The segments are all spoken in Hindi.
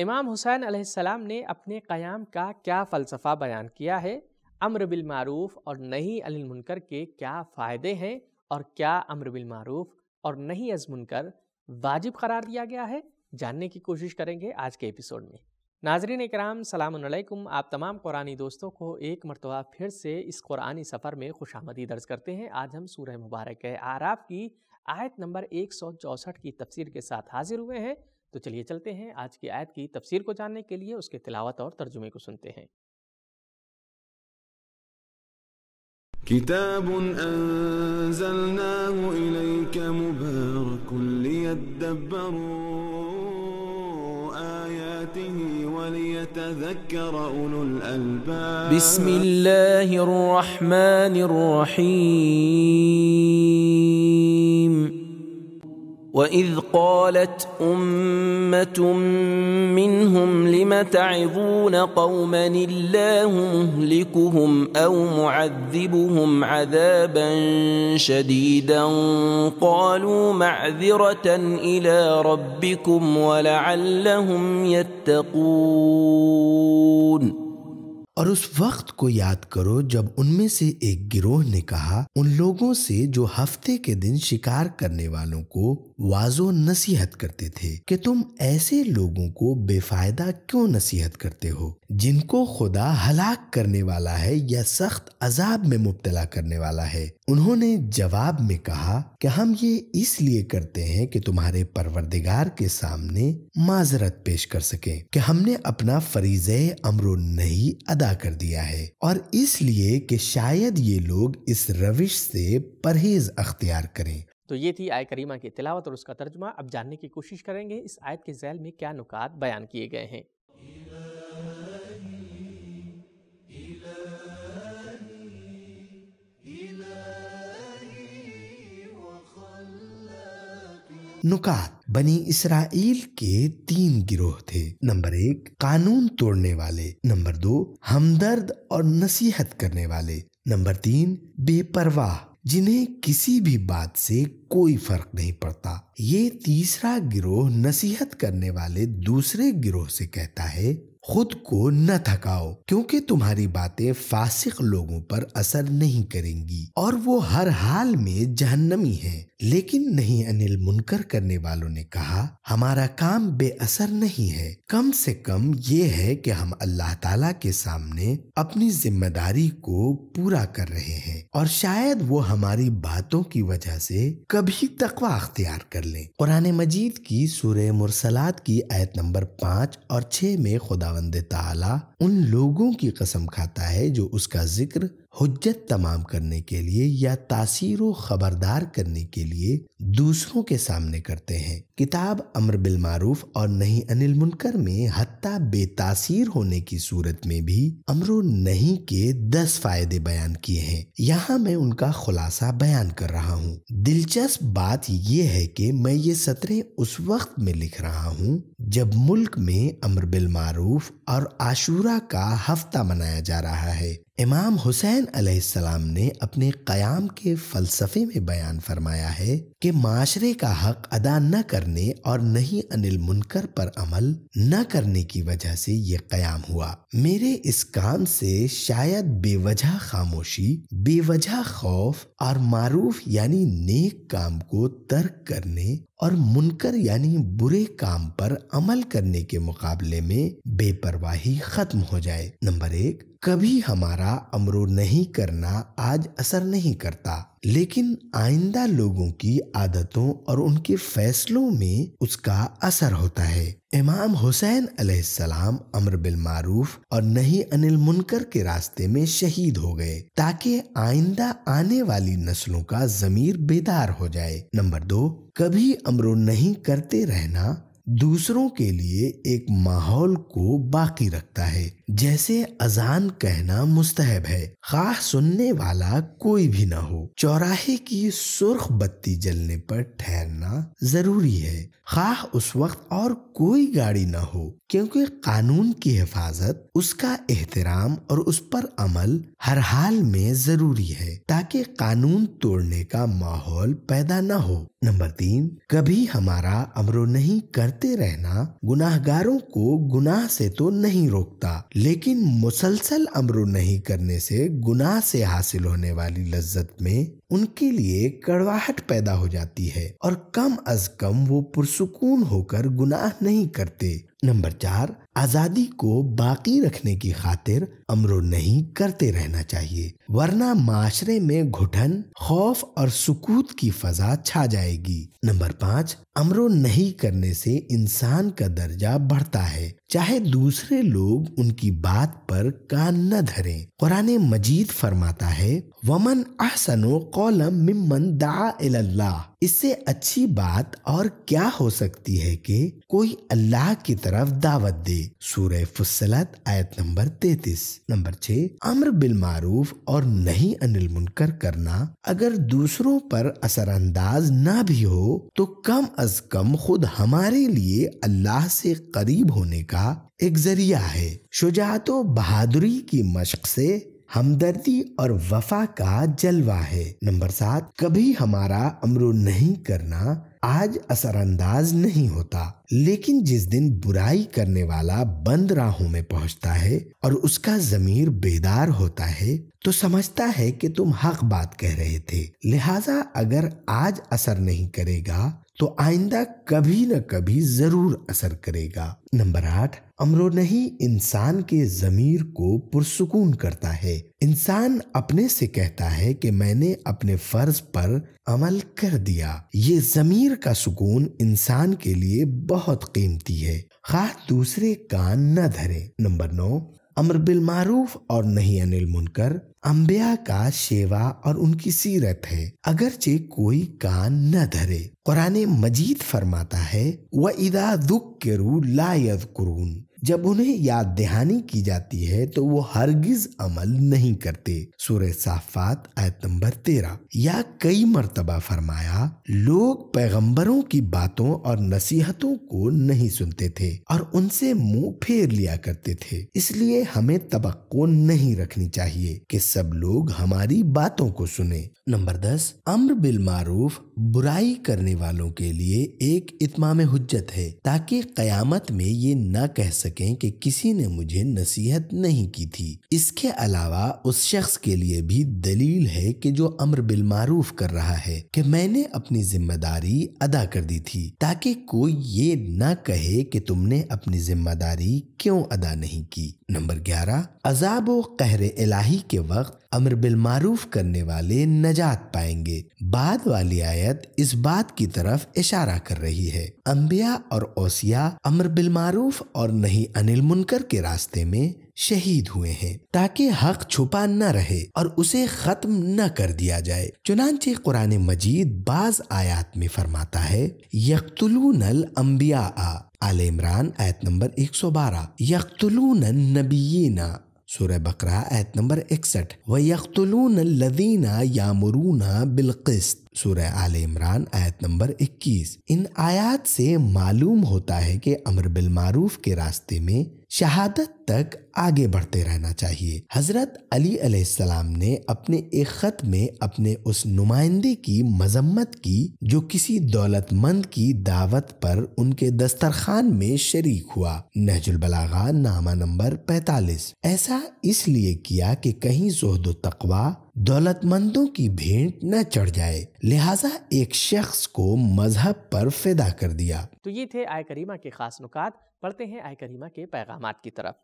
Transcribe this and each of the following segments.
इमाम हुसैन अलैहिस्सलाम ने अपने क़याम का क्या फ़लसफ़ा बयान किया है अम्र बिलमारूफ़ और नहीं अनिल मुनकर के क्या फ़ायदे हैं और क्या अम्र बिलमारूफ़ और नहीं अज मुनकर वाजिब करार दिया गया है जानने की कोशिश करेंगे आज के एपिसोड में नाजरीन कराम सलामकुम आप तमाम कुरानी दोस्तों को एक मरतबा फिर से इस कुरानी सफ़र में खुश आमदी दर्ज करते हैं आज हम सूरह मुबारक आराफ की आयत नंबर एक सौ चौंसठ की तफसीर के साथ हाजिर हुए हैं چلیے چلتے ہیں آج کی آیت کی تفسیر کو جاننے کے لیے اس کے تلاوت اور ترجمے کو سنتے ہیں كتاب أنزلناه إليك مبارك ليدبروا آياته وليتذكر أولو الألباب بسم الله الرحمن الرحيم واذ قالت امه منهم لم تعظون قوما الله مهلكهم او معذبهم عذابا شديدا قالوا معذره الى ربكم ولعلهم يتقون और उस वक्त को याद करो जब उनमें से एक गिरोह ने कहा उन लोगों से जो हफ्ते के दिन शिकार करने वालों को वाजो नसीहत करते थे कि तुम ऐसे लोगों को बेफायदा क्यों नसीहत करते हो जिनको खुदा हलाक करने वाला है या सख्त अजाब में मुबतला करने वाला है उन्होंने जवाब में कहा कि हम ये इसलिए करते हैं कि तुम्हारे परवरदिगार के सामने माजरत पेश कर सके कि हमने अपना फरीज अमरो नहीं अदा अदा कर दिया है और इसलिए कि शायद ये लोग इस रविश से परहेज अख्तियार करें तो ये थी आय करीमा की तिलावत और उसका तर्जमा अब जानने की कोशिश करेंगे इस आयत के जैल में क्या नुकात बयान किए गए हैं नुकात बनी इसराइल के तीन गिरोह थे नंबर एक कानून तोड़ने वाले नंबर दो हमदर्द और नसीहत करने वाले नंबर तीन बेपरवाह जिन्हें किसी भी बात से कोई फर्क नहीं पड़ता ये तीसरा गिरोह नसीहत करने वाले दूसरे गिरोह से कहता है खुद को न थकाओ क्योंकि तुम्हारी बातें फासिक लोगों पर असर नहीं करेंगी और वो हर हाल में जहन्नमी हैं लेकिन नहीं अनिल मुनकर करने वालों ने कहा हमारा काम बेअसर नहीं है कम से कम ये है कि हम अल्लाह ताला के सामने अपनी जिम्मेदारी को पूरा कर रहे हैं और शायद वो हमारी बातों की वजह से कभी तकवा अख्तियार कर लें कुरान मजीद की सूर्य मुरसलात की आयत नंबर पाँच और छह में खुदावंद ताला उन लोगों की कसम खाता है जो उसका जिक्र हजत तमाम करने के लिए या तासीर व खबरदार करने के लिए दूसरों के सामने करते हैं किताब अमर बिलमारूफ और नहीं अनिल मुनकर में हती बेतासीर होने की सूरत में भी अमरो नहीं के दस फायदे बयान किए हैं यहाँ मैं उनका खुलासा बयान कर रहा हूँ दिलचस्प बात यह है कि मैं ये सत्रें उस वक्त में लिख रहा हूँ जब मुल्क में अमर बिलमारूफ और आशूरा का हफ्ता मनाया जा रहा है इमाम हुसैन अलैहिस्सलाम ने अपने क़याम के फ़लसफ़े में बयान फरमाया है कि माशरे का हक अदा न करने और नहीं अनिल मुनकर पर अमल न करने की वजह से ये क़याम हुआ मेरे इस काम से शायद बेवजह खामोशी बेवजह खौफ और मारूफ यानी नेक काम को तर्क करने और मुनकर यानी बुरे काम पर अमल करने के मुकाबले में बेपरवाही खत्म हो जाए नंबर एक कभी हमारा अमरो नहीं करना आज असर नहीं करता लेकिन आइंदा लोगों की आदतों और उनके फैसलों में उसका असर होता है इमाम हुसैन अलैहिस्सलाम अमर बिल मारूफ और नहीं अनिल मुनकर के रास्ते में शहीद हो गए ताकि आइंदा आने वाली नस्लों का जमीर बेदार हो जाए नंबर दो कभी अमरो नहीं करते रहना दूसरों के लिए एक माहौल को बाकी रखता है जैसे अजान कहना मुस्तहब है खा सुनने वाला कोई भी ना हो चौराहे की सुर्ख बत्ती जलने पर ठहरना जरूरी है खास उस वक्त और कोई गाड़ी ना हो क्योंकि कानून की हिफाजत उसका एहतराम और उस पर अमल हर हाल में जरूरी है ताकि कानून तोड़ने का माहौल पैदा ना हो नंबर तीन कभी हमारा अमरो नहीं करते रहना गुनाहगारों को गुनाह से तो नहीं रोकता लेकिन मुसलसल अमरु नहीं करने से गुनाह से हासिल होने वाली लज्जत में उनके लिए कड़वाहट पैदा हो जाती है और कम अज कम वो पुरसकून होकर गुनाह नहीं करते नंबर चार आजादी को बाकी रखने की खातिर अमरो नहीं करते रहना चाहिए वरना माशरे में घुटन खौफ और सुकूत की फजा छा जाएगी नंबर पाँच अमरो नहीं करने से इंसान का दर्जा बढ़ता है चाहे दूसरे लोग उनकी बात पर कान न धरें कुरान मजीद फरमाता है वमन अहसनो कौलम मिम्मन दा इससे अच्छी बात और क्या हो सकती है कि कोई अल्लाह की तरफ दावत दे सूर्य फुसलत आयत नंबर तैतीस नंबर छह अम्र बिल मारूफ और नहीं अनिल मुनकर करना अगर दूसरों पर असरअंदाज ना भी हो तो कम अज कम खुद हमारे लिए अल्लाह से करीब होने का एक जरिया है शुजात बहादुरी की मशक से हमदर्दी और वफा का जलवा है नंबर सात कभी हमारा अमरू नहीं करना आज असरअंदाज नहीं होता लेकिन जिस दिन बुराई करने वाला बंद राहों में पहुंचता है और उसका जमीर बेदार होता है तो समझता है कि तुम हक बात कह रहे थे लिहाजा अगर आज असर नहीं करेगा तो आइंदा कभी न कभी जरूर असर करेगा नंबर आठ अमरो नहीं इंसान के जमीर को पुरसकून करता है इंसान अपने से कहता है कि मैंने अपने फर्ज पर अमल कर दिया ये जमीर का सुकून इंसान के लिए बहुत कीमती है खास दूसरे कान न धरे नंबर नौ अमर बिल मारूफ और नहीं अनिल मुनकर अम्बिया का शेवा और उनकी सीरत है अगरचे कोई कान न धरे कुरान मजीद फरमाता है वह इदा दुख के रू लायद कुरून जब उन्हें याद दहानी की जाती है तो वो हरगिज अमल नहीं करते सूर्य साफात आयत नंबर तेरह या कई मरतबा फरमाया लोग पैगंबरों की बातों और नसीहतों को नहीं सुनते थे और उनसे मुंह फेर लिया करते थे इसलिए हमें तबक्को नहीं रखनी चाहिए कि सब लोग हमारी बातों को सुने नंबर दस अम्र बिल मारूफ बुराई करने वालों के लिए एक इतमाम हजत है ताकि कयामत में ये न कह सकें कि किसी ने मुझे नसीहत नहीं की थी इसके अलावा उस शख्स के लिए भी दलील है कि जो अमर बिलमारूफ कर रहा है कि मैंने अपनी जिम्मेदारी अदा कर दी थी ताकि कोई ये न कहे कि तुमने अपनी जिम्मेदारी क्यों अदा नहीं की नंबर ग्यारह अजाब कहरे इलाही के वक्त अमर बिलमारूफ करने वाले नजात पाएंगे बाद वाली आयत इस बात की तरफ इशारा कर रही है अम्बिया और ओसिया अमर बिलमारूफ और नहीं अनिल मुनकर के रास्ते में शहीद हुए हैं ताकि हक छुपा न रहे और उसे खत्म न कर दिया जाए चुनाचे कुरान मजीद बाज आयात में फरमाता है यकतलूनल अम्बिया आल इमरान आयत नंबर 112 यकतलून नबीना सूर्य बकरा आयत नंबर इकसठ व यकतलून लदीना मुरूना बिलकिस्त सूर्य आल इमरान आयत नंबर 21 इन आयात से मालूम होता है कि अमर बिल मारूफ के रास्ते में शहादत तक आगे बढ़ते रहना चाहिए हजरत अली अलैहिस्सलाम ने अपने एक खत में अपने उस नुमाइंदे की मजम्मत की जो किसी दौलतमंद की दावत पर उनके दस्तरखान में शरीक हुआ नहजुल बलागा नामा नंबर 45 ऐसा इसलिए किया कि कहीं जोहद तकवा दौलतमंदों की भेंट न चढ़ जाए लिहाजा एक शख्स को मजहब पर फिदा कर दिया तो ये थे आय करीमा के खास नुकात पढ़ते हैं आय करीमा के पैगाम की तरफ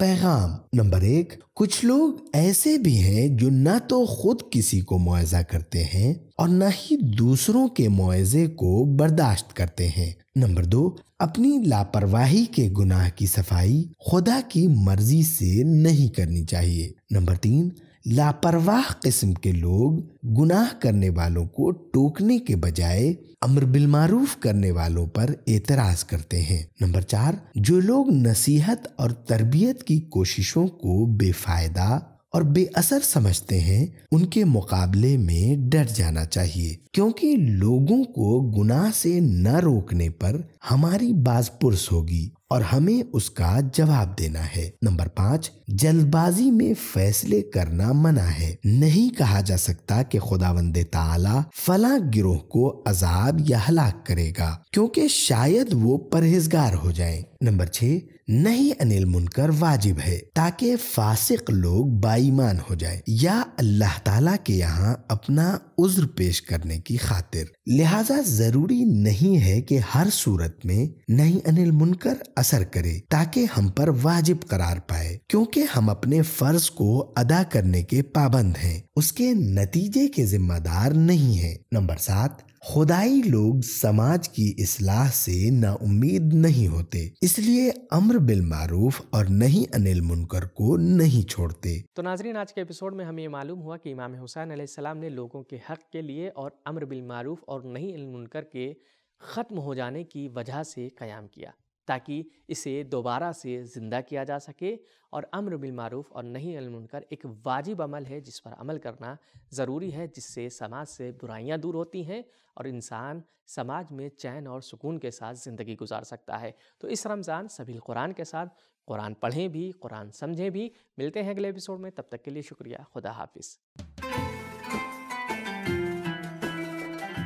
पैगाम नंबर एक कुछ लोग ऐसे भी हैं जो ना तो खुद किसी को मुआवजा करते हैं और न ही दूसरों के मुआवजे को बर्दाश्त करते हैं नंबर दो अपनी लापरवाही के गुनाह की सफाई खुदा की मर्जी से नहीं करनी चाहिए नंबर तीन लापरवाह किस्म के लोग गुनाह करने वालों को टोकने के बजाय अमर बिलमारूफ करने वालों पर एतराज करते हैं नंबर चार जो लोग नसीहत और तरबियत की कोशिशों को बेफायदा और बेअसर समझते हैं उनके मुकाबले में डर जाना चाहिए क्योंकि लोगों को गुनाह से न रोकने पर हमारी बाज पुरस होगी और हमें उसका जवाब देना है नंबर पाँच जल्दबाजी में फैसले करना मना है नहीं कहा जा सकता कि खुदावंद ताला फला गिरोह को अजाब या हलाक करेगा क्योंकि शायद वो परहेजगार हो जाएं। नंबर छह नहीं अनिल मुनकर वाजिब है ताकि फासिक लोग बाईमान हो जाए या अल्लाह ताला के यहाँ अपना उज्र पेश करने की खातिर लिहाजा जरूरी नहीं है कि हर सूरत में नहीं अनिल मुनकर असर करे ताकि हम पर वाजिब करार पाए क्योंकि हम अपने फर्ज को अदा करने के पाबंद हैं उसके नतीजे के जिम्मेदार नहीं हैं नंबर सात खुदाई लोग समाज की इसलाह से नाउमीद नहीं होते इसलिए अम्र बिल मारूफ और नहीं अनिल मुनकर को नहीं छोड़ते तो नाजरीन आज के एपिसोड में हमें मालूम हुआ कि इमाम हुसैन सलाम ने लोगों के हक के लिए और अम्र बिल मारूफ और नहीं अनिल मुनकर के ख़त्म हो जाने की वजह से क़याम किया ताकि इसे दोबारा से ज़िंदा किया जा सके और अम्र बिलमूफ़ और नहीं अलमुनकर एक वाजिब अमल है जिस पर अमल करना ज़रूरी है जिससे समाज से बुराइयाँ दूर होती हैं और इंसान समाज में चैन और सुकून के साथ ज़िंदगी गुजार सकता है तो इस रमज़ान सभी कुरान के साथ कुरान पढ़ें भी कुरान समझें भी मिलते हैं अगले एपिसोड में तब तक के लिए शुक्रिया खुदा हाफिज़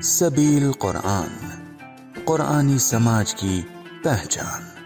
सबील कुरान कुरानी समाज की पहचान